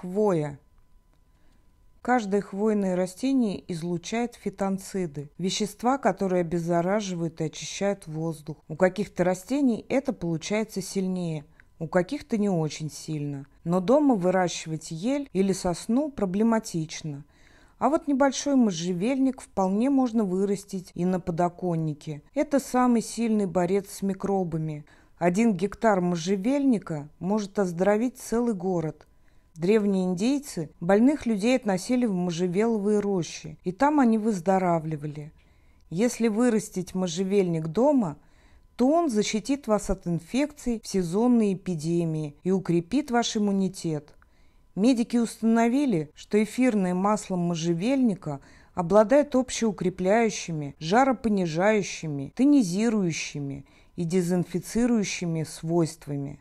Хвоя. Каждое хвойное растение излучает фитонциды – вещества, которые обеззараживают и очищают воздух. У каких-то растений это получается сильнее, у каких-то не очень сильно. Но дома выращивать ель или сосну проблематично. А вот небольшой можжевельник вполне можно вырастить и на подоконнике. Это самый сильный борец с микробами. Один гектар можжевельника может оздоровить целый город – Древние индейцы больных людей относили в можжевеловые рощи, и там они выздоравливали. Если вырастить можжевельник дома, то он защитит вас от инфекций в сезонной эпидемии и укрепит ваш иммунитет. Медики установили, что эфирное масло можжевельника обладает общеукрепляющими, жаропонижающими, тонизирующими и дезинфицирующими свойствами.